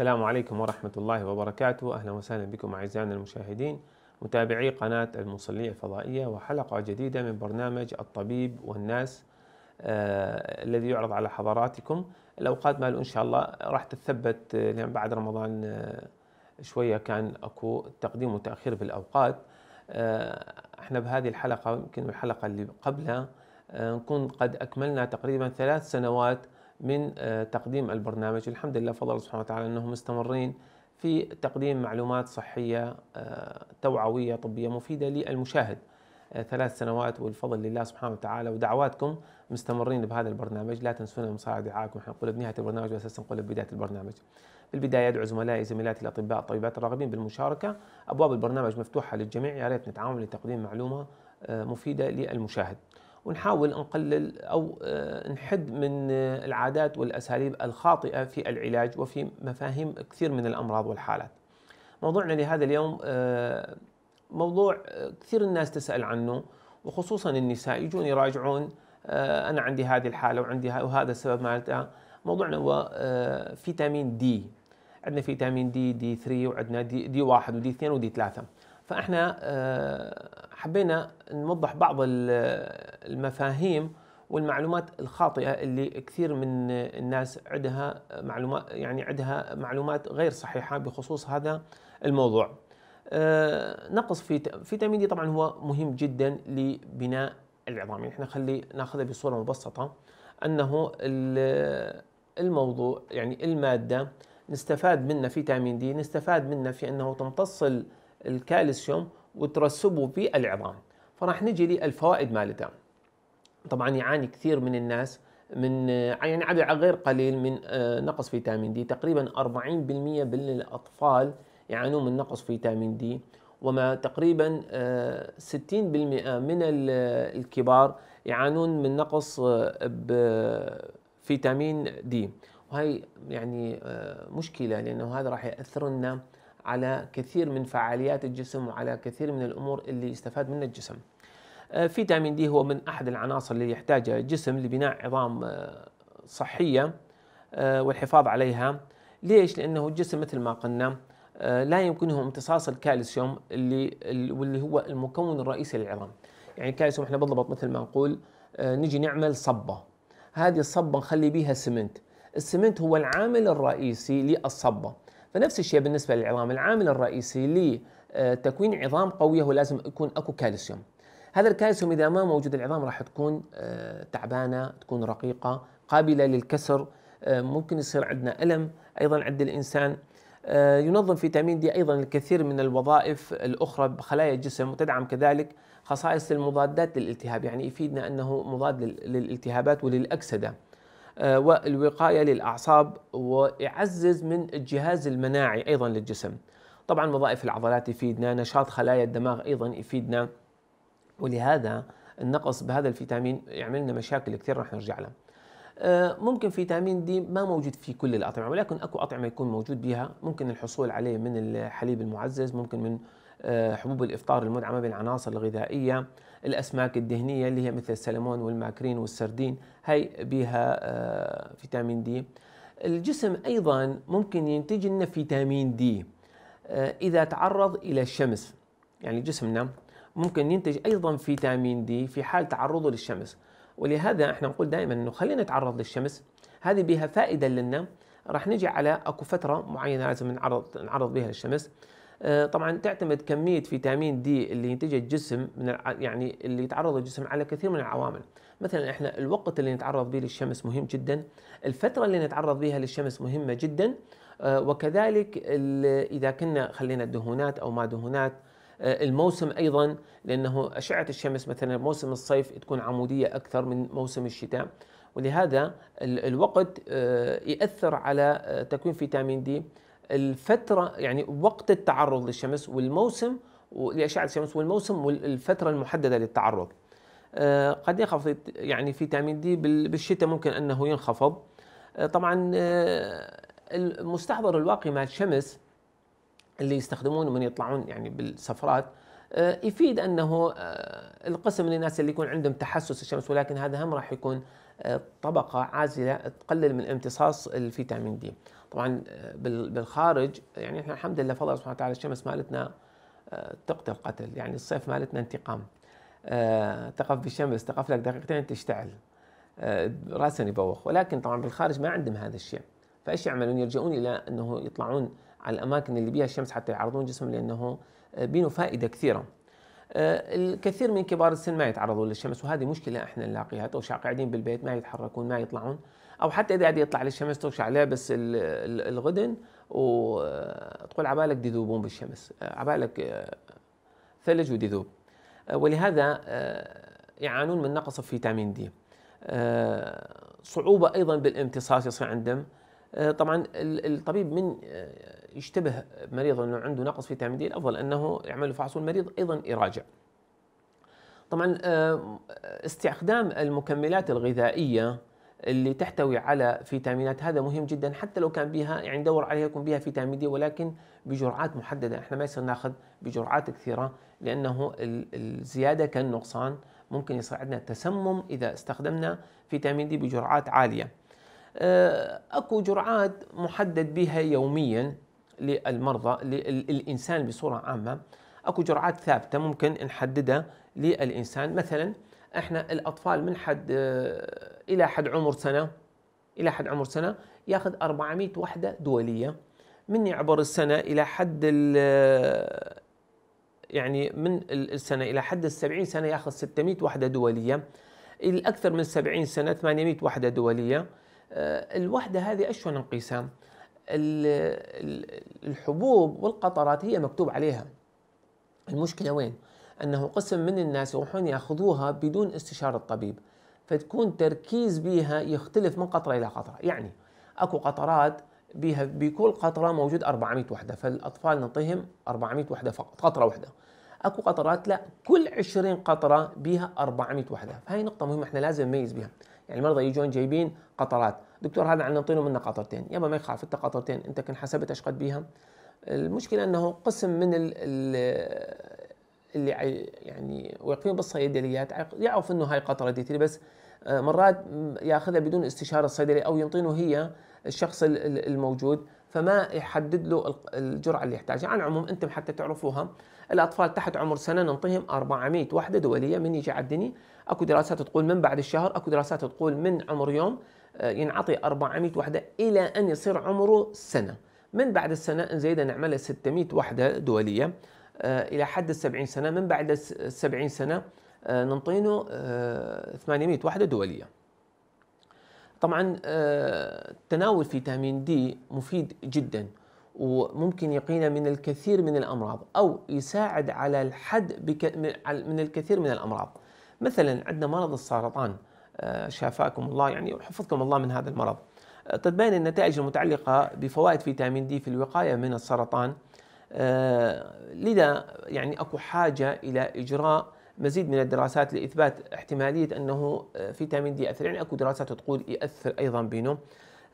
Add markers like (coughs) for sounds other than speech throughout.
السلام عليكم ورحمة الله وبركاته أهلا وسهلا بكم أعزائنا المشاهدين متابعي قناة المصلية الفضائية وحلقة جديدة من برنامج الطبيب والناس آه الذي يعرض على حضراتكم الأوقات ماله إن شاء الله راح تتثبت آه، لأن بعد رمضان آه، شوية كان أكو تقديم وتأخير بالأوقات آه احنا بهذه الحلقة يمكن الحلقة اللي قبلها آه نكون قد أكملنا تقريبا ثلاث سنوات من آه، تقديم البرنامج الحمد لله فضل سبحانه وتعالى أنهم مستمرين في تقديم معلومات صحية آه، توعوية طبية مفيدة للمشاهد آه، ثلاث سنوات والفضل لله سبحانه وتعالى ودعواتكم مستمرين بهذا البرنامج لا تنسونا من صاع دعائكم احنا نقول بنهايه البرنامج واساسا نقول بدايه البرنامج. بالبدايه ادعو زملائي زميلاتي الاطباء الطبيبات الراغبين بالمشاركه، ابواب البرنامج مفتوحه للجميع يا ريت نتعاون لتقديم معلومه مفيده للمشاهد. ونحاول نقلل أو آه، نحد من آه، العادات والأساليب الخاطئة في العلاج وفي مفاهيم كثير من الأمراض والحالات موضوعنا لهذا اليوم آه، موضوع كثير الناس تسأل عنه وخصوصا النساء يجون يراجعون أنا عندي هذه الحالة وعندي وهذا السبب مالتها موضوعنا هو فيتامين دي عندنا فيتامين دي دي 3 وعندنا دي, 1 ودي 2 ودي 3 فاحنا آه، حبينا نوضح بعض آه، المفاهيم والمعلومات الخاطئه اللي كثير من الناس عندها آه، معلومات يعني عندها معلومات غير صحيحه بخصوص هذا الموضوع. نقص في فيتامين دي طبعا هو مهم جدا لبناء العظام، يعني احنا خلي ناخذها بصوره مبسطه انه الموضوع يعني الماده نستفاد منه فيتامين دي، نستفاد منه في انه تمتص الكالسيوم وترسبه في العظام فراح نجي للفوائد مالتها طبعا يعاني كثير من الناس من يعني عدد غير قليل من آه، نقص فيتامين دي تقريبا 40% من الأطفال يعانون من نقص فيتامين دي وما تقريبا 60% آه، من آه، الكبار يعانون من نقص فيتامين دي وهي يعني مشكلة لأنه هذا راح يأثر لنا على كثير من فعاليات الجسم وعلى كثير من الامور اللي يستفاد منها الجسم. آه، فيتامين دي هو من احد العناصر اللي يحتاجها الجسم لبناء عظام آه، صحيه آه، والحفاظ عليها. ليش؟ لانه الجسم مثل ما قلنا لا يمكنه امتصاص الكالسيوم اللي واللي هو المكون الرئيسي للعظام. يعني الكالسيوم احنا بالضبط مثل ما نقول نجي نعمل صبه. هذه الصبه نخلي بيها سمنت. السمنت هو العامل الرئيسي للصبه. فنفس الشيء بالنسبه للعظام العامل الرئيسي لتكوين آه، عظام قويه هو لازم يكون اكو كالسيوم هذا الكالسيوم اذا ما موجود العظام راح تكون آه، تعبانه تكون رقيقه قابله للكسر آه، ممكن يصير عندنا الم ايضا عند الانسان ينظم فيتامين دي ايضا الكثير من الوظائف الاخرى بخلايا الجسم وتدعم كذلك خصائص المضادات للالتهاب يعني يفيدنا انه مضاد للالتهابات وللاكسده آه، والوقاية للأعصاب ويعزز من الجهاز المناعي أيضا للجسم طبعا وظائف العضلات يفيدنا نشاط خلايا الدماغ أيضا يفيدنا ولهذا النقص بهذا الفيتامين يعمل لنا مشاكل كثير راح نرجع لها آه، ممكن فيتامين دي ما موجود في كل الأطعمة ولكن أكو أطعمة يكون موجود بها ممكن الحصول عليه من الحليب المعزز ممكن من آه، حبوب الافطار المدعمه بالعناصر الغذائيه الاسماك الدهنيه اللي هي مثل السلمون والماكرين والسردين هي بها آه، فيتامين دي الجسم ايضا ممكن ينتج لنا فيتامين دي آه، اذا تعرض الى الشمس يعني جسمنا ممكن ينتج ايضا فيتامين دي في حال تعرضه للشمس ولهذا احنا نقول دائما انه خلينا نتعرض للشمس هذه بها فائده لنا راح نجي على اكو فتره معينه لازم نعرض نعرض بها للشمس آه، طبعا تعتمد كميه فيتامين دي اللي ينتجها الجسم من يعني اللي يتعرض الجسم على كثير من العوامل مثلا احنا الوقت اللي نتعرض به للشمس مهم جدا الفتره اللي نتعرض بها للشمس مهمه جدا آه، وكذلك اذا كنا خلينا دهونات او ما دهونات آه، الموسم ايضا لانه اشعه الشمس مثلا موسم الصيف تكون عموديه اكثر من موسم الشتاء ولهذا الوقت ياثر على تكوين فيتامين دي الفتره يعني وقت التعرض للشمس والموسم لاشعه الشمس والموسم والفتره المحدده للتعرض آه، قد ينخفض يعني فيتامين دي بالشتاء ممكن انه ينخفض آه، طبعا آه، المستحضر الواقي مع الشمس اللي يستخدمونه من يطلعون يعني بالسفرات يفيد انه القسم من الناس اللي يكون عندهم تحسس الشمس ولكن هذا هم راح يكون طبقه عازله تقلل من امتصاص الفيتامين دي. طبعا آه، بالخارج يعني احنا الحمد لله فضل سبحانه وتعالى الشمس مالتنا آه، تقتل قتل يعني الصيف مالتنا انتقام آه، تقف بالشمس تقف لك دقيقتين تشتعل راسا يبوخ ولكن طبعا بالخارج ما عندهم هذا الشيء فايش يعملون يلجؤون الى انه يطلعون على الاماكن اللي بيها الشمس حتى يعرضون جسمهم لانه بينه فائده كثيره الكثير من كبار السن ما يتعرضون للشمس وهذه مشكله احنا نلاقيها تو قاعدين بالبيت ما يتحركون ما يطلعون او حتى اذا قاعد يطلع للشمس تغشى عليه بس الغدن وتقول عبالك ديذوبون بالشمس عبالك آه، ثلج وديذوب آه، ولهذا آه، يعانون من نقص فيتامين دي صعوبة أيضا بالامتصاص يصير عندهم طبعا الطبيب من يشتبه مريض أنه عنده نقص فيتامين دي الأفضل أنه يعمل فحص والمريض أيضا يراجع طبعا استخدام المكملات الغذائية اللي تحتوي على فيتامينات هذا مهم جدا حتى لو كان بها يعني دور عليها يكون بها فيتامين دي ولكن بجرعات محدده احنا ما يصير ناخذ بجرعات كثيره لانه الزياده كان نقصان ممكن يصير عندنا تسمم اذا استخدمنا فيتامين دي بجرعات عاليه آه، اكو جرعات محدد بها يوميا للمرضى للانسان بصوره عامه اكو جرعات ثابته ممكن نحددها للانسان مثلا احنا الاطفال من حد آه، الى حد عمر سنه الى حد عمر سنه ياخذ 400 وحده دوليه من يعبر السنه الى حد يعني من السنه الى حد ال 70 يعني سنه ياخذ 600 وحده دوليه الاكثر من 70 سنه 800 وحده دوليه آه، الوحده هذه ايش انقسام الحبوب والقطرات هي مكتوب عليها المشكله وين انه قسم من الناس يروحون ياخذوها بدون استشاره الطبيب فتكون تركيز بيها يختلف من قطرة إلى قطرة يعني أكو قطرات بيها بكل قطرة موجود 400 وحدة فالأطفال نعطيهم 400 وحدة فقط قطرة وحدة أكو قطرات لا كل 20 قطرة بيها 400 وحدة فهي نقطة مهمة احنا لازم نميز بها يعني المرضى يجون جايبين قطرات دكتور هذا عنا نعطيله منه قطرتين يابا ما يخاف انت قطرتين انت كن حسبت ايش قد بيها المشكله انه قسم من ال ال اللي يعني واقفين بالصيدليات يعرف انه هاي قطره دي بس آه، مرات ياخذها بدون استشاره الصيدلي او ينطينه هي الشخص الموجود فما يحدد له الجرعه اللي يحتاجها، على العموم انتم حتى تعرفوها الاطفال تحت عمر سنه ننطيهم 400 وحده دوليه من يجي عدني، اكو دراسات تقول من بعد الشهر، اكو دراسات تقول من عمر يوم آه، ينعطي 400 وحده الى ان يصير عمره سنه، من بعد السنه نزيدها نعملها 600 وحده دوليه، آه، الى حد ال 70 سنه من بعد ال 70 سنه آه، ننطينه 800 آه، وحده دوليه طبعا تناول فيتامين دي مفيد جدا وممكن يقينا من الكثير من الامراض او يساعد على الحد من الكثير من الامراض مثلا عندنا مرض السرطان شافاكم الله يعني وحفظكم الله من هذا المرض تتبين النتائج المتعلقه بفوائد فيتامين دي في الوقايه من السرطان آه، لذا يعني اكو حاجه الى اجراء مزيد من الدراسات لاثبات احتماليه انه آه، فيتامين دي اثر يعني اكو دراسات تقول ياثر ايضا بينه.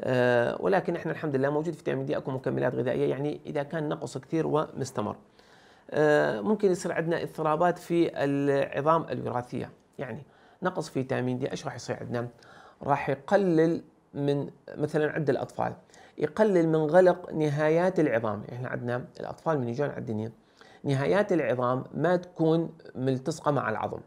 آه، ولكن احنا الحمد لله موجود فيتامين دي اكو مكملات غذائيه يعني اذا كان نقص كثير ومستمر. ممكن يصير عندنا اضطرابات في العظام الوراثيه، يعني نقص فيتامين دي ايش راح يصير عندنا؟ راح يقلل من مثلا عند الاطفال يقلل من غلق نهايات العظام يعني احنا عندنا الاطفال من يجون على الدنيا نهايات العظام ما تكون ملتصقه مع العظم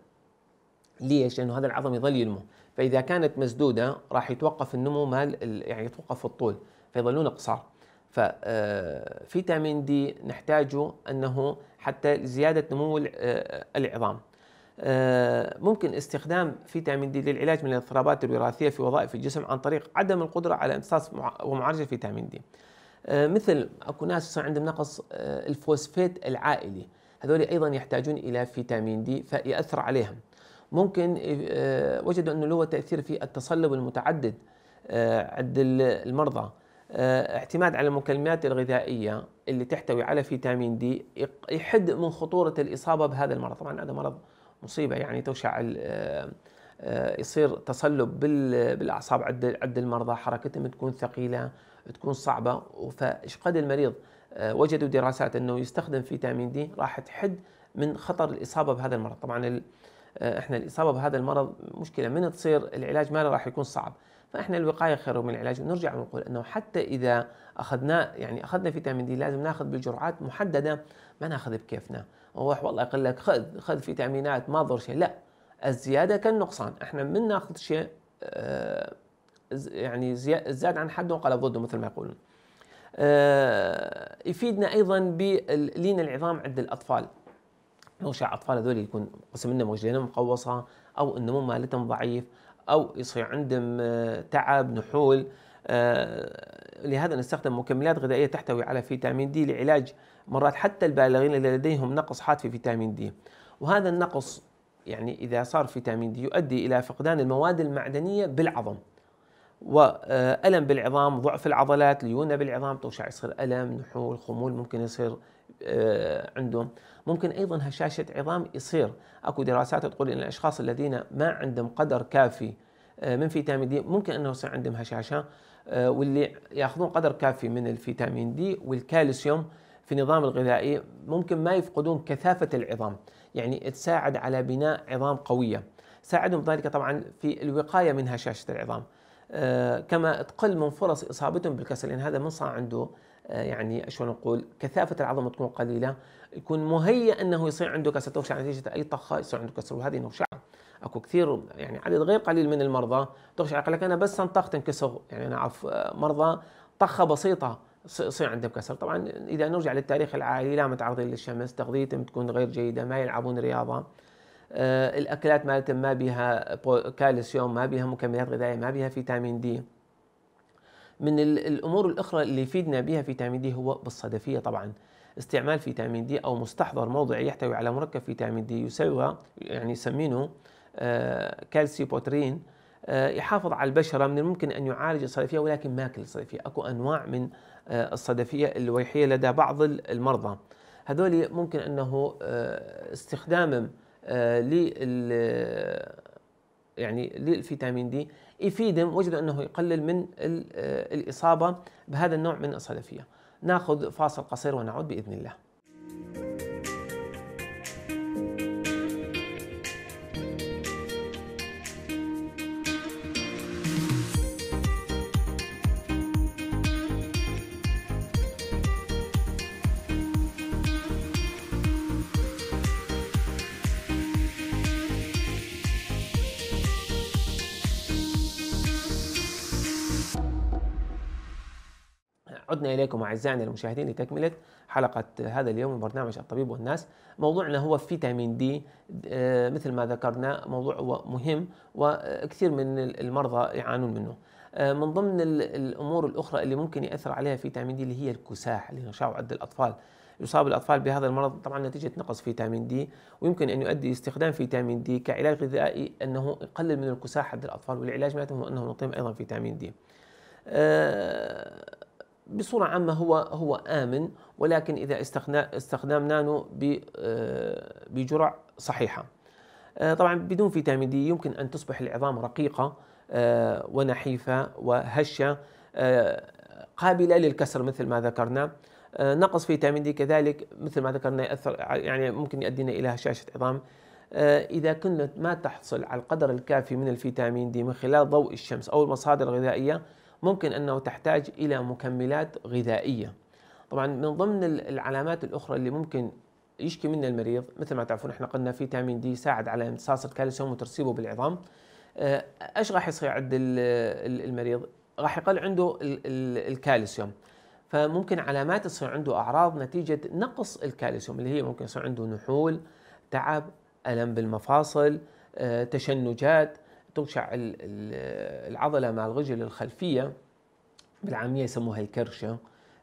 ليش لانه هذا العظم يظل ينمو فاذا كانت مسدوده راح يتوقف النمو مال يعني يتوقف الطول فيظلون قصار ففيتامين آه، دي نحتاجه انه حتى زياده نمو آه، العظام آه، ممكن استخدام فيتامين دي للعلاج من الاضطرابات الوراثيه في وظائف الجسم عن طريق عدم القدره على امتصاص ومعالجه فيتامين دي. آه، مثل اكو ناس يصير عندهم نقص آه، الفوسفيت العائلي، هذول ايضا يحتاجون الى فيتامين دي فيأثر عليهم. ممكن وجدوا انه له تاثير في التصلب المتعدد عند المرضى. اعتماد على المكملات الغذائيه اللي تحتوي على فيتامين دي يحد من خطوره الاصابه بهذا المرض، طبعا هذا مرض مصيبه يعني تشعل آه، آه، يصير تصلب بالاعصاب عند عند المرضى حركتهم تكون ثقيله تكون صعبه فايش قد المريض آه، وجدوا دراسات انه يستخدم فيتامين دي راح تحد من خطر الاصابه بهذا المرض طبعا احنا الاصابه بهذا المرض مشكله من تصير العلاج ماله راح يكون صعب فاحنا الوقايه خير من العلاج ونرجع ونقول انه حتى اذا اخذناه يعني اخذنا فيتامين دي لازم ناخذ بجرعات محدده ما ناخذ بكيفنا روح والله يقول لك خذ خذ فيتامينات ما ضر شيء لا الزياده كالنقصان احنا من ناخذ شيء آه، يعني زاد عن حده قال ضده مثل ما يقولون آه، يفيدنا ايضا بلين العظام عند الاطفال نوشع اطفال هذول يكون قسم منهم رجلينهم مقوصه او النمو مالتهم ضعيف او يصير عندهم آه، تعب نحول لهذا نستخدم مكملات غذائية تحتوي على فيتامين دي لعلاج مرات حتى البالغين اللي لديهم نقص حاد في فيتامين دي وهذا النقص يعني إذا صار فيتامين دي يؤدي إلى فقدان المواد المعدنية بالعظم وألم بالعظام ضعف العضلات ليونة بالعظام توشع يصير ألم نحول خمول ممكن يصير آه، عندهم ممكن أيضا هشاشة عظام يصير أكو دراسات تقول أن الأشخاص الذين ما عندهم قدر كافي آه، من فيتامين دي ممكن أنه يصير عندهم هشاشة آه، واللي ياخذون قدر كافي من الفيتامين دي والكالسيوم في النظام الغذائي ممكن ما يفقدون كثافة العظام يعني تساعد على بناء عظام قوية ساعدهم ذلك طبعا في الوقاية من هشاشة العظام آه، كما تقل من فرص إصابتهم بالكسل لأن هذا من صار عنده آه، يعني شو نقول كثافة العظمة تكون قليلة يكون مهيئ أنه يصير عنده كسل توشع نتيجة أي طخة يصير عنده كسر وهذه نوشع اكو كثير يعني عدد غير قليل من المرضى تخشى على لك انا بس انطخت انكسر يعني انا اعرف آه، مرضى طخه بسيطه يصير عندهم كسر طبعا اذا نرجع للتاريخ العائلي لا متعرضين للشمس تغذيتهم تكون غير جيده ما يلعبون رياضه آه الاكلات مالتهم ما بها كالسيوم ما بها مكملات غذائيه ما بها فيتامين دي من الامور الاخرى اللي يفيدنا بها فيتامين دي هو بالصدفيه طبعا استعمال فيتامين دي او مستحضر موضعي يحتوي على مركب فيتامين دي يسوى يعني يسمينه كالسيوبوترين آه، آه، يحافظ على البشرة من الممكن أن يعالج الصدفية ولكن ماكل الصدفية أكو أنواع من آه، الصدفية الويحية لدى بعض المرضى هذول ممكن أنه استخدامهم لل يعني للفيتامين دي يفيدهم وجدوا أنه يقلل من الإصابة بهذا النوع من الصدفية ناخذ فاصل قصير ونعود بإذن الله عدنا إليكم أعزائنا المشاهدين لتكملة حلقة هذا اليوم من برنامج الطبيب والناس موضوعنا هو فيتامين دي آه، مثل ما ذكرنا موضوع مهم وكثير من المرضى يعانون منه آه، من ضمن الأمور الأخرى اللي ممكن يأثر عليها فيتامين دي اللي هي الكساح اللي نشاء عند الأطفال يصاب الأطفال بهذا المرض طبعا نتيجة نقص فيتامين دي ويمكن أن يؤدي استخدام فيتامين دي كعلاج غذائي أنه يقلل من الكساح عند الأطفال والعلاج معناته أنه نعطيهم أيضا فيتامين دي آه، بصورة عامة هو هو آمن ولكن إذا نانو آه، بجرع صحيحة آه، طبعا بدون فيتامين دي يمكن أن تصبح العظام رقيقة آه، ونحيفة وهشة قابلة للكسر مثل ما ذكرنا نقص فيتامين دي كذلك مثل ما ذكرنا يأثر يعني ممكن يؤدينا إلى هشاشة عظام إذا كنت ما تحصل على القدر الكافي من الفيتامين دي من خلال ضوء الشمس أو المصادر الغذائية ممكن أنه تحتاج إلى مكملات غذائية طبعا من ضمن العلامات الأخرى اللي ممكن يشكي منها المريض مثل ما تعرفون احنا قلنا فيتامين دي يساعد على امتصاص الكالسيوم وترسيبه بالعظام ايش راح يصير عند المريض راح يقل عنده الكالسيوم فممكن علامات تصير عنده اعراض نتيجه نقص الكالسيوم اللي هي ممكن يصير عنده نحول تعب الم بالمفاصل آه، تشنجات تغشع العضله مع الرجل الخلفيه بالعاميه يسموها الكرشه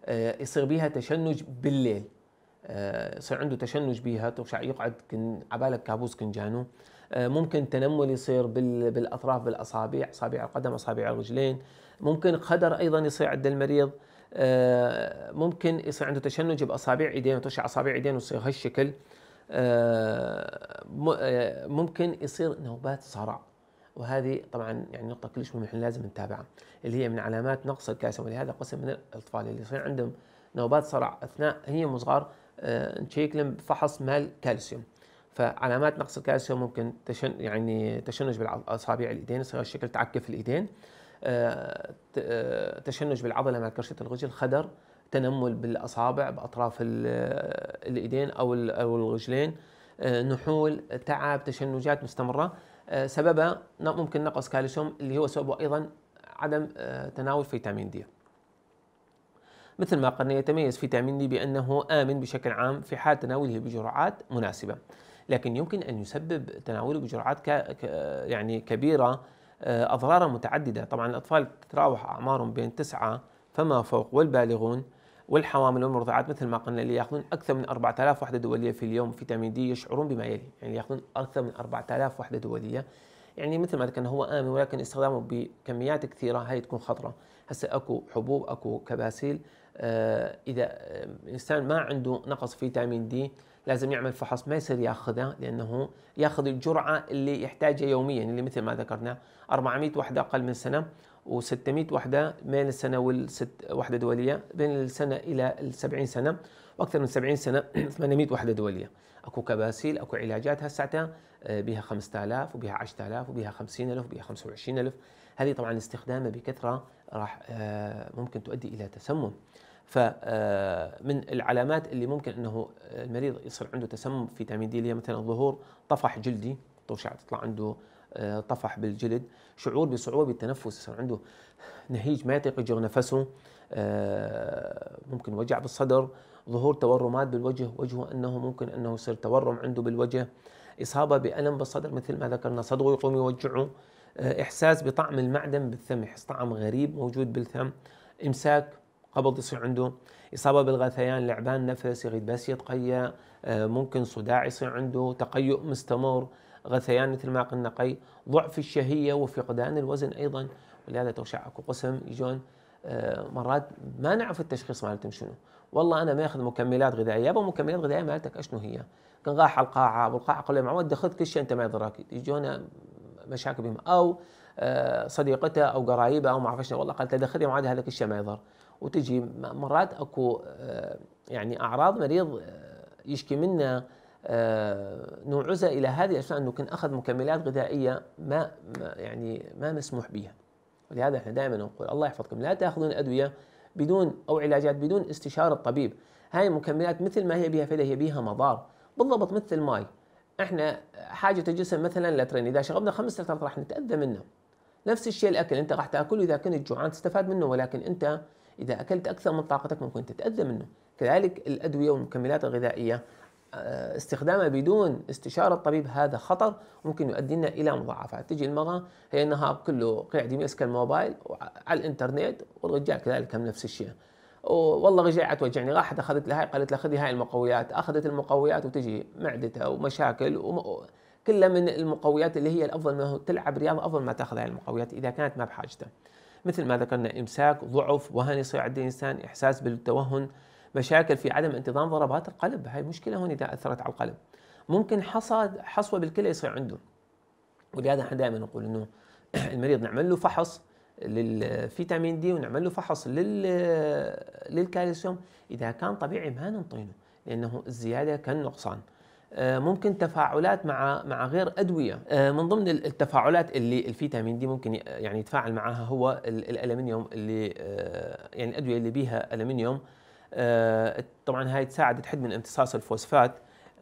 آه، يصير بها تشنج بالليل آه، يصير عنده تشنج بها تغشع يقعد عبالك كابوس كنجانو آه، ممكن تنمل يصير بالاطراف بالاصابع اصابع القدم اصابع الرجلين ممكن خدر ايضا يصير عند المريض ممكن يصير عنده تشنج باصابع ايدين وتغشع اصابع ايدين ويصير هالشكل ممكن يصير نوبات صرع وهذه طبعا يعني نقطه كلش مهمه لازم نتابعها اللي هي من علامات نقص الكالسيوم ولهذا قسم من الاطفال اللي يصير عندهم نوبات صرع اثناء هي وصغار آه، نشيك لهم فحص مال كالسيوم فعلامات نقص الكالسيوم ممكن تشن يعني تشنج بالاصابع الايدين يصير الشكل تعكف الايدين آه، آه، تشنج بالعضله مع كرشه الرجل خدر تنمل بالاصابع باطراف الايدين او الرجلين نحول تعب تشنجات مستمره آه، سببها ممكن نقص كالسيوم اللي هو سببه ايضا عدم آه، تناول فيتامين دي مثل ما قلنا يتميز فيتامين دي بأنه آمن بشكل عام في حال تناوله بجرعات مناسبة لكن يمكن أن يسبب تناوله بجرعات ك... ك... يعني كبيرة آه، أضرارا متعددة طبعا الأطفال تتراوح أعمارهم بين تسعة فما فوق والبالغون والحوامل والمرضعات مثل ما قلنا اللي ياخذون اكثر من 4000 وحده دوليه في اليوم فيتامين دي يشعرون بما يلي يعني ياخذون اكثر من 4000 وحده دوليه يعني مثل ما ذكرنا هو امن ولكن استخدامه بكميات كثيره هاي تكون خطره هسه اكو حبوب اكو كباسيل آه، اذا الانسان ما عنده نقص فيتامين دي لازم يعمل فحص ما يصير ياخذه لانه ياخذ الجرعه اللي يحتاجها يوميا اللي مثل ما ذكرنا 400 وحده اقل من سنه و600 وحده بين السنه والست وحده دوليه بين السنه الى ال 70 سنه واكثر من 70 سنه 800 (clears throat) وحده دوليه اكو كباسيل اكو علاجات هسه بها 5000 وبها 10000 وبها 50000 وبها 25000 هذه طبعا استخدامها بكثره راح آه، ممكن تؤدي الى تسمم فمن آه، العلامات اللي ممكن انه المريض يصير عنده تسمم في فيتامين دي اللي هي مثلا ظهور طفح جلدي طوشه تطلع عنده آه، طفح بالجلد شعور بصعوبة بالتنفس يصير عنده نهيج ما يطيق يجر نفسه آه، ممكن وجع بالصدر ظهور تورمات بالوجه وجهه أنه ممكن أنه يصير تورم عنده بالوجه إصابة بألم بالصدر مثل ما ذكرنا صدره يقوم يوجعه آه، إحساس بطعم المعدن بالثم يحس طعم غريب موجود بالثم إمساك قبض يصير عنده إصابة بالغثيان لعبان نفس يغيد بس يتقيأ ممكن صداع يصير عنده تقيؤ مستمر غثيان مثل ما قلنا قي ضعف الشهية وفقدان الوزن أيضا ولهذا توشع أكو قسم يجون آه، مرات ما نعرف التشخيص مالتهم شنو والله انا ما أخذ مكملات غذائيه يابا مكملات غذائيه مالتك اشنو هي؟ كان القاعة على القاعه والقاعه قال له معود دخلت كل شيء انت ما يضرك يجونا مشاكل بهم او آه، صديقته او قرايبه او ما اعرف شنو والله قالت له معود هذا كل شيء ما يضر وتجي مرات اكو آه، يعني اعراض مريض يشكي منه آه، نوعز الى هذه الاشياء انه كان اخذ مكملات غذائيه ما يعني ما مسموح بها ولهذا احنا دائما نقول الله يحفظكم لا تاخذون ادويه بدون او علاجات بدون استشاره الطبيب هاي المكملات مثل ما هي بها فائده هي بها مضار بالضبط مثل الماي احنا حاجه الجسم مثلا لترين اذا شربنا خمس لترات راح نتاذى منه نفس الشيء الاكل انت راح تاكله اذا كنت جوعان تستفاد منه ولكن انت اذا اكلت اكثر من طاقتك ممكن تتاذى منه كذلك الادويه والمكملات الغذائيه آه، استخدامها بدون استشارة الطبيب هذا خطر ممكن يؤدي لنا إلى مضاعفات تجي المرأة هي النهار كله قاعد يمسك الموبايل على الإنترنت والرجال كذلك هم نفس الشيء والله رجعت توجعني راحت اخذت لها قالت لها خذي هاي المقويات اخذت المقويات وتجي معدتها ومشاكل وم... كلها من المقويات اللي هي الافضل ما هو تلعب رياضه افضل ما تاخذ هاي المقويات اذا كانت ما بحاجتها مثل ما ذكرنا امساك ضعف وهن يصير عند الانسان احساس بالتوهن مشاكل في عدم انتظام ضربات القلب هاي مشكله هون اذا اثرت على القلب ممكن حصى حصوه بالكلى يصير عنده ولهذا احنا دائما نقول انه (clears throat) المريض نعمل له فحص للفيتامين دي ونعمل له فحص لل للكالسيوم اذا كان طبيعي ما نعطينه لانه الزياده كان نقصان آه، ممكن تفاعلات مع مع غير ادويه آه، من ضمن التفاعلات اللي الفيتامين دي ممكن يعني يتفاعل معها هو الالمنيوم اللي آه، يعني الادويه اللي بيها المنيوم آه، طبعا هاي تساعد تحد من امتصاص الفوسفات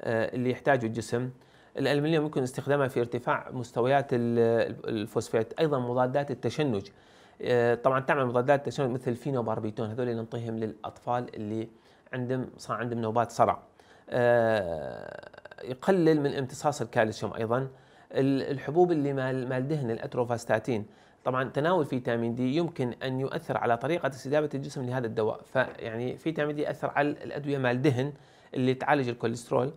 آه، اللي يحتاجه الجسم الالمنيوم ممكن استخدامها في ارتفاع مستويات الفوسفات ايضا مضادات التشنج آه، طبعا تعمل مضادات التشنج مثل فينوباربيتون هذول نعطيهم للاطفال اللي عندهم صار عندهم نوبات صرع يقلل من امتصاص الكالسيوم ايضا الحبوب اللي مال دهن الاتروفاستاتين طبعا تناول فيتامين دي يمكن ان يؤثر على طريقه استجابه الجسم لهذا الدواء فيعني فيتامين دي اثر على الادويه مال الدهن اللي تعالج الكوليسترول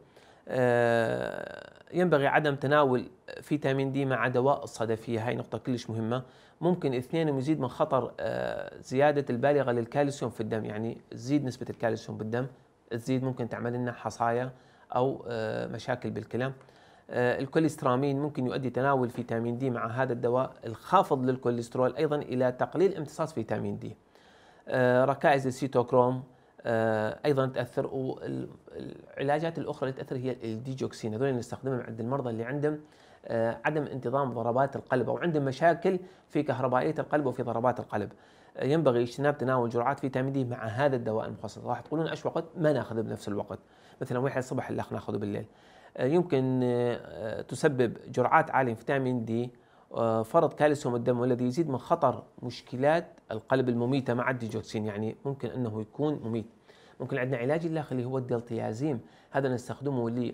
آه، ينبغي عدم تناول فيتامين دي مع دواء الصدفيه هاي نقطه كلش مهمه ممكن اثنين يزيد من خطر آه، زياده البالغه للكالسيوم في الدم يعني تزيد نسبه الكالسيوم بالدم تزيد ممكن تعمل لنا حصايا او آه، مشاكل بالكلى آه، الكوليسترامين ممكن يؤدي تناول فيتامين دي مع هذا الدواء الخافض للكوليسترول أيضا إلى تقليل امتصاص فيتامين دي آه، ركائز السيتوكروم آه، ايضا تاثر والعلاجات الاخرى اللي تاثر هي الديجوكسين هذول نستخدمهم عند المرضى اللي عندهم عدم انتظام ضربات القلب او عندهم مشاكل في كهربائيه القلب وفي ضربات القلب ينبغي اجتناب تناول جرعات فيتامين دي مع هذا الدواء المخصص راح تقولون ايش وقت ما ناخذه بنفس الوقت مثلا واحد الصبح الاخ ناخذه بالليل آه، يمكن آه، تسبب جرعات عالية فيتامين دي آه، فرط كالسيوم الدم والذي يزيد من خطر مشكلات القلب المميتة مع الديجوكسين يعني ممكن أنه يكون مميت ممكن عندنا علاج الداخلي هو الدلتيازيم هذا نستخدمه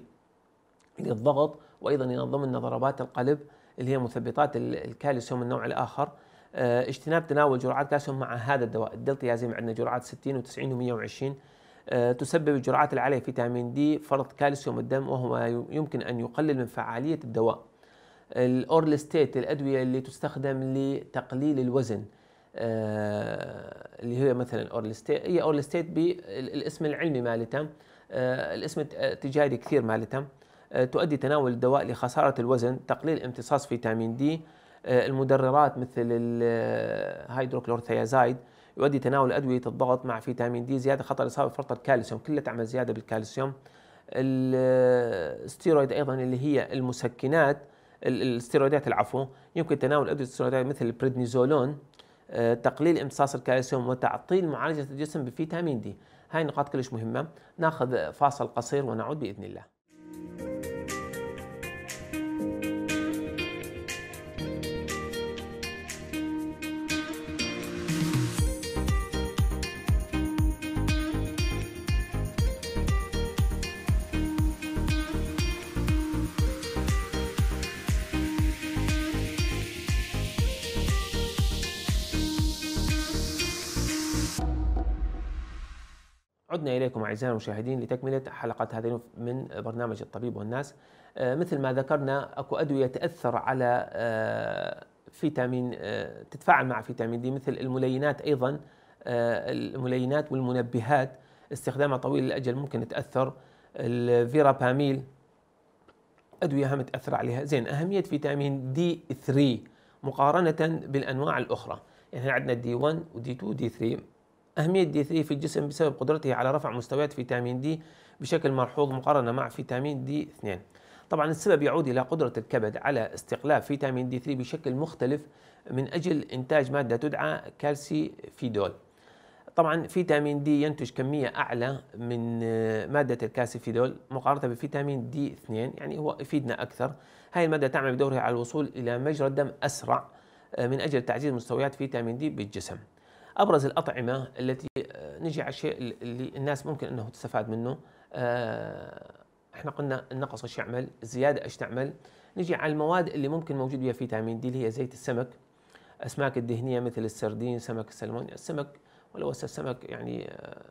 للضغط وأيضا ينظم لنا ضربات القلب اللي هي مثبطات الكالسيوم النوع الآخر آه، اجتناب تناول جرعات كالسيوم مع هذا الدواء الدلتيازيم عندنا جرعات 60 و90 و120 تسبب الجرعات العالية فيتامين دي فرط كالسيوم الدم وهو يمكن أن يقلل من فعالية الدواء الأورلستيت الأدوية اللي تستخدم لتقليل الوزن آه، اللي هي مثلا الأورلستيت هي أورلستيت بالاسم العلمي مالتها آه، الاسم التجاري كثير مالتها تؤدي تناول الدواء لخسارة الوزن تقليل امتصاص فيتامين دي آه، المدررات مثل الهيدروكلورثيازايد آه، يؤدي تناول أدوية الضغط مع فيتامين دي زيادة خطر الإصابة بفرط الكالسيوم كلها تعمل زيادة بالكالسيوم آه، الستيرويد أيضا اللي هي المسكنات الستيرويدات العفو يمكن تناول أدوية الستيرويدات مثل البريدنيزولون تقليل امتصاص الكالسيوم وتعطيل معالجة الجسم بفيتامين دي هاي نقاط كلش مهمة ناخذ فاصل قصير ونعود بإذن الله عدنا إليكم أعزائي المشاهدين لتكملة حلقة هذه من برنامج الطبيب والناس آه، مثل ما ذكرنا أكو أدوية تأثر على آه، فيتامين آه، تتفاعل مع فيتامين دي مثل الملينات أيضا الملينات والمنبهات استخدامها طويل الأجل ممكن تأثر الفيراباميل أدوية هم تأثر عليها زين أهمية فيتامين دي 3 مقارنة بالأنواع الأخرى يعني عندنا دي 1 ودي 2 ودي 3 أهمية دي 3 في الجسم بسبب قدرته على رفع مستويات فيتامين دي بشكل ملحوظ مقارنة مع فيتامين دي 2 طبعا السبب يعود إلى قدرة الكبد على استقلاب فيتامين دي 3 بشكل مختلف من أجل إنتاج مادة تدعى كالسي فيدول طبعا فيتامين دي ينتج كمية أعلى من مادة الكاسيفيدول مقارنة بفيتامين دي 2 يعني هو يفيدنا أكثر هاي المادة تعمل بدورها على الوصول إلى مجرى الدم أسرع آه، من أجل تعزيز مستويات فيتامين دي بالجسم ابرز الاطعمه التي آه، نجي على الشيء اللي الناس ممكن انه تستفاد منه آه، احنا قلنا النقص ايش يعمل الزياده ايش تعمل نجي على المواد اللي ممكن موجود فيها فيتامين دي اللي هي زيت السمك اسماك الدهنيه مثل السردين سمك السلمون السمك ولو هسه السمك يعني آه،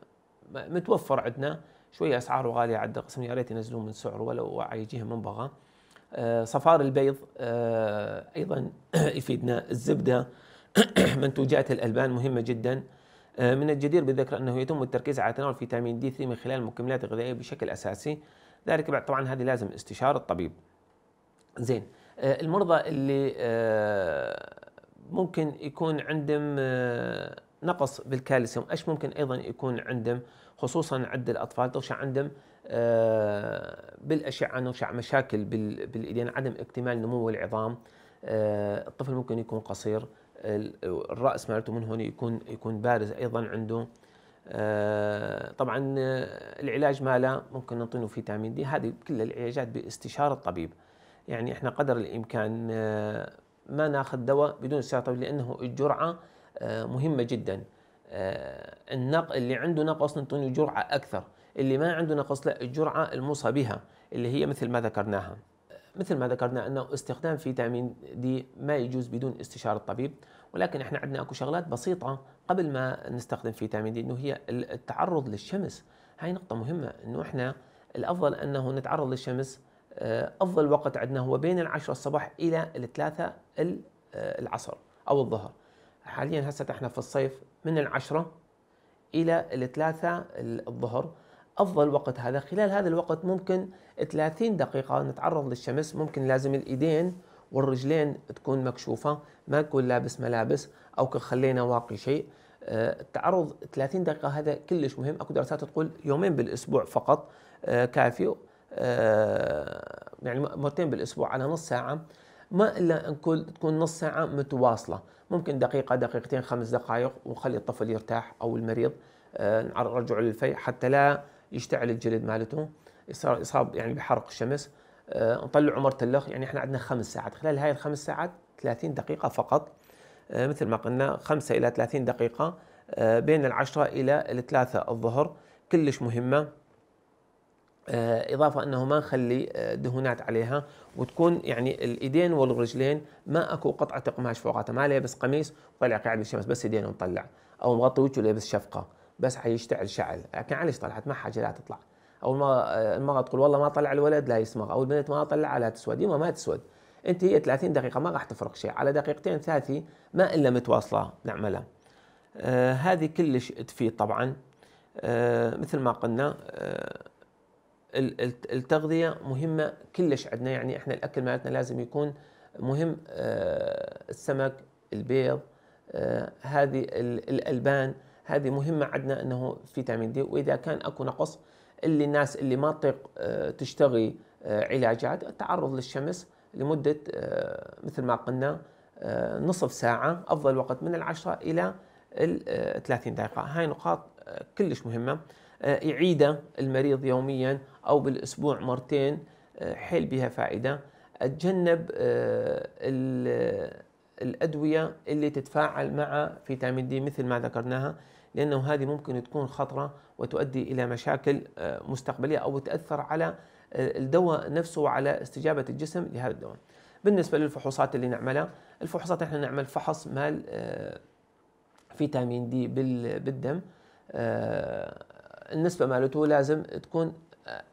متوفر عندنا شويه اسعاره غاليه عند قسم يا ريت ينزلون من سعره ولو يجيهم منبغه صفار البيض ايضا (coughs) يفيدنا الزبده (coughs) منتوجات الألبان مهمة جدا آه، من الجدير بالذكر أنه يتم التركيز على تناول فيتامين دي 3 من خلال المكملات الغذائية بشكل أساسي ذلك بعد طبعا هذه لازم استشارة الطبيب زين آه، المرضى اللي آه، ممكن يكون عندهم نقص بالكالسيوم ايش ممكن ايضا يكون عندهم خصوصا عند الاطفال تغشى عندهم بالاشعه نوشع مشاكل بالايدين عدم اكتمال نمو العظام الطفل ممكن يكون قصير الراس مالته من هون يكون يكون بارز ايضا عنده آه، طبعا آه، العلاج ماله ممكن نعطينه فيتامين دي هذه كلها العلاجات باستشاره الطبيب يعني احنا قدر الامكان آه، ما ناخذ دواء بدون استشاره الطبيب لانه الجرعه مهمه جدا النق اللي عنده نقص نعطيه جرعه اكثر اللي ما عنده نقص لا الجرعه الموصى بها اللي هي مثل ما ذكرناها مثل ما ذكرنا أنه استخدام فيتامين دي ما يجوز بدون استشارة الطبيب ولكن احنا عندنا اكو شغلات بسيطة قبل ما نستخدم فيتامين دي انه هي التعرض للشمس هاي نقطة مهمة انه احنا الافضل انه نتعرض للشمس آه، افضل وقت عندنا هو بين العشرة الصباح الى الثلاثة آه، العصر او الظهر حاليا هسه احنا في الصيف من العشرة الى الثلاثة الظهر افضل وقت هذا خلال هذا الوقت ممكن 30 دقيقه نتعرض للشمس ممكن لازم الايدين والرجلين تكون مكشوفه ما تكون لابس ملابس او خلينا واقي شيء التعرض آه، 30 دقيقه هذا كلش مهم اكو دراسات تقول يومين بالاسبوع فقط آه، كافي آه، يعني مرتين بالاسبوع على نص ساعه ما الا ان تكون نص ساعه متواصله ممكن دقيقه دقيقتين خمس دقائق ونخلي الطفل يرتاح او المريض نرجعه للفي حتى لا يشتعل الجلد مالته يصير يصاب يعني بحرق الشمس آه، نطلع عمر تلخ يعني احنا عندنا خمس ساعات خلال هاي الخمس ساعات 30 دقيقه فقط آه، مثل ما قلنا 5 الى 30 دقيقه آه، بين العشرة الى الثلاثة الظهر كلش مهمه اضافه انه ما نخلي دهونات عليها وتكون يعني الايدين والرجلين ما اكو قطعه قماش فوقها ما لابس قميص وطلع قاعد بالشمس بس ايدينه مطلع او مغطي وجهه لابس شفقه بس حيشتعل شعل لكن ايش طلعت ما حاجه لا تطلع او ما آه، المرأة تقول والله ما طلع الولد لا يسمر او البنت ما طلع لا تسود يما ما تسود انت هي 30 دقيقة ما راح تفرق شيء على دقيقتين ثلاثة ما الا متواصلة نعملها آه هذه كلش تفيد طبعا آه مثل ما قلنا آه التغذية مهمة كلش عندنا يعني احنا الاكل مالتنا لازم يكون مهم آه السمك البيض آه هذه الالبان هذه مهمة عندنا أنه في تعمل دي وإذا كان أكو نقص اللي الناس اللي ما تطيق آه، تشتغي آه، علاجات التعرض للشمس لمدة آه، مثل ما قلنا نصف ساعة أفضل وقت من العشرة إلى الثلاثين 30 دقيقة هاي نقاط كلش مهمة يعيد المريض يوميا أو بالأسبوع مرتين حيل بها فائدة أتجنب الأدوية اللي تتفاعل مع فيتامين دي مثل ما ذكرناها لأنه هذه ممكن تكون خطرة وتؤدي إلى مشاكل آه، مستقبلية أو تأثر على آه، الدواء نفسه وعلى استجابة الجسم لهذا الدواء بالنسبة للفحوصات اللي نعملها الفحوصات احنا نعمل فحص مال آه، فيتامين دي بالدم النسبة مالته لازم تكون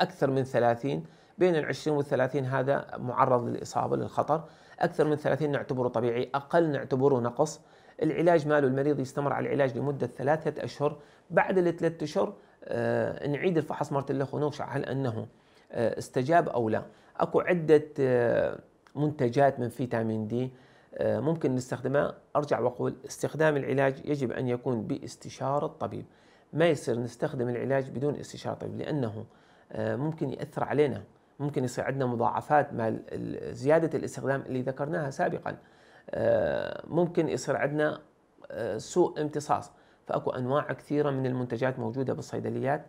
أكثر من 30 بين ال 20 وال 30 هذا معرض للإصابة للخطر أكثر من 30 نعتبره طبيعي أقل نعتبره نقص العلاج ماله المريض يستمر على العلاج لمدة ثلاثة أشهر بعد الثلاثة أشهر آه نعيد الفحص مرة الأخ ونوش هل أنه آه استجاب أو لا أكو عدة آه منتجات من فيتامين دي آه، ممكن نستخدمها أرجع وأقول استخدام العلاج يجب أن يكون باستشارة الطبيب ما يصير نستخدم العلاج بدون استشارة الطبيب لأنه آه، ممكن يأثر علينا ممكن يصير عندنا مضاعفات مع زيادة الاستخدام اللي ذكرناها سابقاً آه، ممكن يصير عندنا آه، سوء امتصاص فاكو انواع كثيره من المنتجات موجوده بالصيدليات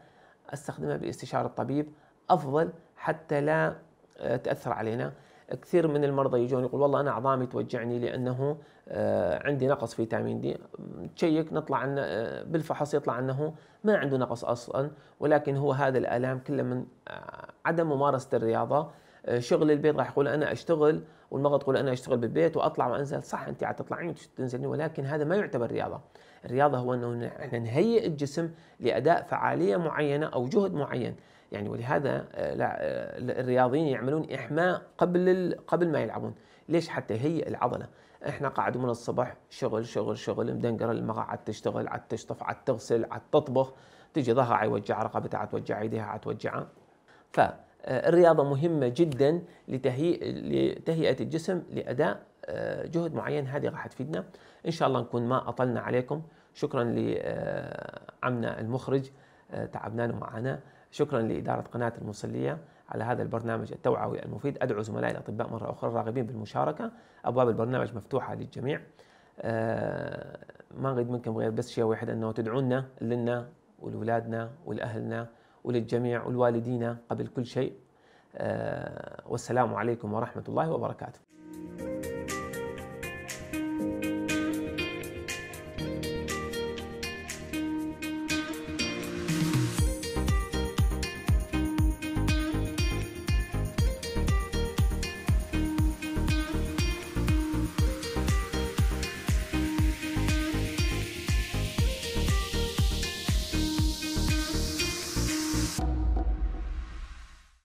استخدمها باستشاره الطبيب افضل حتى لا آه، تاثر علينا كثير من المرضى يجون يقول والله انا عظامي توجعني لانه عندي نقص فيتامين دي تشيك نطلع عنه بالفحص يطلع انه ما عنده نقص اصلا ولكن هو هذا الالام كله من عدم ممارسه الرياضه شغل البيت راح يقول انا اشتغل والمرأة تقول انا اشتغل بالبيت واطلع وانزل صح انت تطلعين وتنزلين ولكن هذا ما يعتبر رياضه الرياضه هو انه احنا نهيئ الجسم لاداء فعاليه معينه او جهد معين يعني ولهذا آه، آه، الرياضيين يعملون احماء قبل قبل ما يلعبون ليش حتى يهيئ العضله احنا قاعد من الصبح شغل شغل شغل مدنقره المراه عاد تشتغل عاد تشطف عاد تغسل عاد تطبخ تجي ظهرها عيوجع رقبتها توجع ايديها توجعها ف آه، الرياضة مهمة جدا لتهيئة الجسم لأداء آه، جهد معين هذه راح تفيدنا إن شاء الله نكون ما أطلنا عليكم شكرا لعمنا آه، المخرج تعبنانا معنا شكرا لإدارة قناة المصلية على هذا البرنامج التوعوي المفيد أدعو زملائي الأطباء مرة أخرى الراغبين بالمشاركة أبواب البرنامج مفتوحة للجميع ما نريد منكم غير بس شيء واحد أنه تدعونا لنا ولولادنا ولأهلنا وللجميع والوالدين قبل كل شيء آه، والسلام عليكم ورحمة الله وبركاته